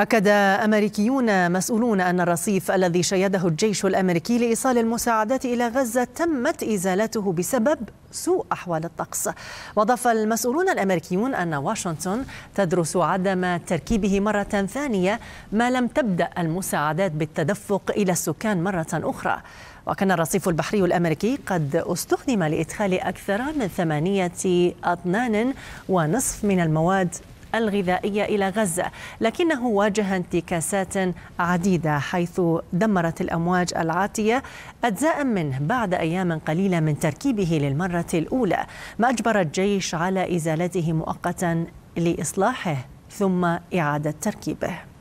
أكد أمريكيون مسؤولون أن الرصيف الذي شيده الجيش الأمريكي لإيصال المساعدات إلى غزة تمت إزالته بسبب سوء أحوال الطقس وضف المسؤولون الأمريكيون أن واشنطن تدرس عدم تركيبه مرة ثانية ما لم تبدأ المساعدات بالتدفق إلى السكان مرة أخرى وكان الرصيف البحري الأمريكي قد استخدم لإدخال أكثر من ثمانية أطنان ونصف من المواد الغذائية إلى غزة لكنه واجه انتكاسات عديدة حيث دمرت الأمواج العاتية أجزاء منه بعد أيام قليلة من تركيبه للمرة الأولى ما أجبر الجيش على إزالته مؤقتا لإصلاحه ثم إعادة تركيبه